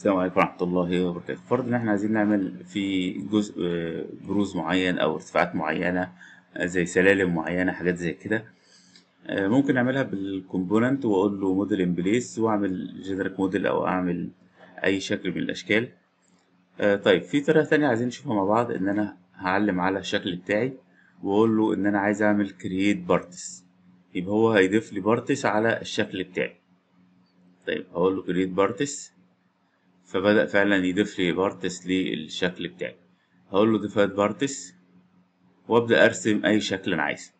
السلام عليكم ورحمة الله وبركاته فرض إن إحنا عايزين نعمل في جزء آه، بروز معين أو ارتفاعات معينة آه، زي سلالم معينة حاجات زي كده آه، ممكن أعملها بالكومبوننت وأقول له موديل إن بليس وأعمل جنريك موديل أو أعمل أي شكل من الأشكال طيب في طريقة تانية عايزين نشوفها مع بعض إن أنا هعلم على الشكل بتاعي وأقول له إن أنا عايز أعمل كرييت بارتس يبقى هو هيضيف لي بارتس على الشكل بتاعي طيب هقول له كرييت بارتس فبدأ فعلا يضيف لي بارتس للشكل بتاعي هقول له ضيف بارتس وابدأ ارسم اي شكل انا عايزه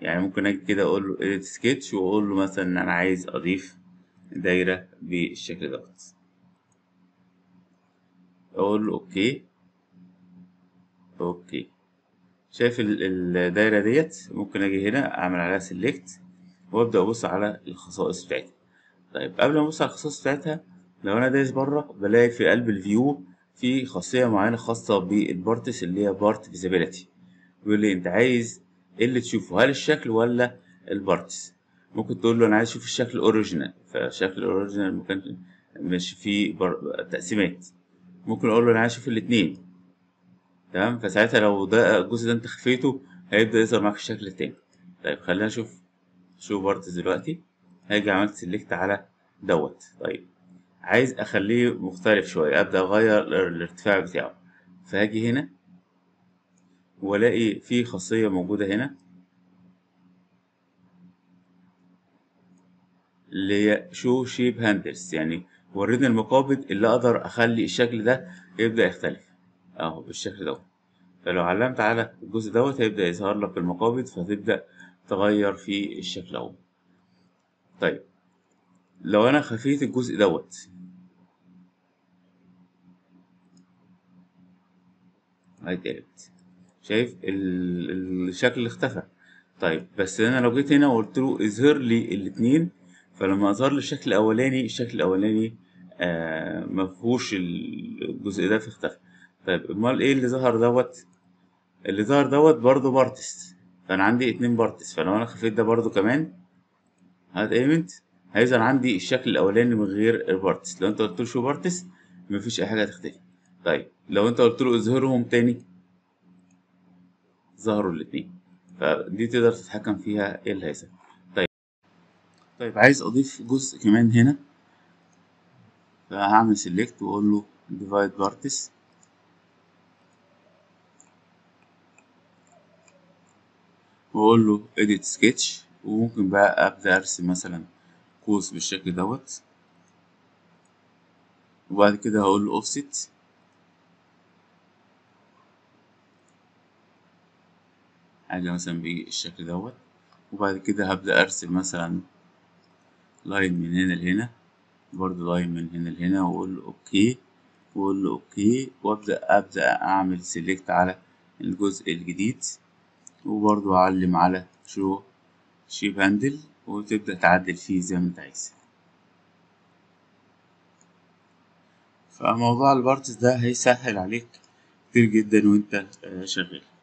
يعني ممكن اجي كده اقول له edit sketch واقول له مثلا ان انا عايز اضيف دايرة بالشكل ده اقول له اوكي اوكي شايف الدايرة ديت ممكن اجي هنا اعمل عليها select وابدأ ابص على الخصائص بتاعتها طيب قبل ما ابص على الخصائص بتاعتها لو انا دايس بره بلاقي في قلب الفيو في خاصية معينة خاصة بالبارتس اللي هي بارت فيزابيلتي بيقول لي انت عايز ايه اللي تشوفه هل الشكل ولا البارتس ممكن تقول له انا عايز اشوف الشكل الاوريجينال فالشكل الاوريجينال ممكن مش فيه بر... تقسيمات ممكن اقول له انا عايز اشوف الاتنين تمام فساعتها لو ده الجزء ده انت خفيته هيبدا يظهر معاك الشكل التاني طيب خلينا نشوف شو بارتس دلوقتي هاجي عملت سيلكت على دوت طيب عايز اخليه مختلف شوية ابدأ اغير الارتفاع بتاعه فهاجي هنا والاقي في خاصية موجودة هنا اللي هي شو شيب هاندلز يعني وريني المقابض اللي اقدر اخلي الشكل ده يبدأ يختلف اهو بالشكل ده فلو علمت على الجزء دوت هيبدأ يظهر لك المقابض فتبدأ تغير في الشكل اهو طيب لو انا خفيت الجزء دوت هيتقلبت شايف الشكل اختفى طيب بس انا لو جيت هنا وقلت له اظهر لي الاتنين فلما اظهر لي الشكل الاولاني الشكل الاولاني آه مفهوش الجزء ده فاختفى طيب امال ايه اللي ظهر دوت اللي ظهر دوت برضو بارتس فانا عندي اتنين بارتس فلو انا خفيت ده برضو كمان هات ايمنت هيظهر عندي الشكل الاولاني من غير البارتس لو انت قلت له شو بارتس مفيش اي حاجه هتختفي طيب لو انت قلت له اظهرهم تاني ظهروا الاتنين فدي تقدر تتحكم فيها ايه اللي هيظهر طيب طيب عايز اضيف جزء كمان هنا فهعمل سيلكت واقول له ديفايد بارتس واقول له اديت سكتش وممكن بقى ابدا ارسم مثلا قوس بالشكل دوت وبعد كده هقول له اوفست حاجة مثلا بالشكل دوت وبعد كده هبدأ أرسم مثلا لاين من هنا لهنا برضه لاين من هنا لهنا وأقول له أوكي وأقول له أوكي وأبدأ أبدأ أعمل سيلكت على الجزء الجديد وبرضه أعلم على شو شيب هاندل وتبدأ تعدل فيه زي ما انت عايز فموضوع البارتس ده هيسهل عليك كتير جدا وانت شغال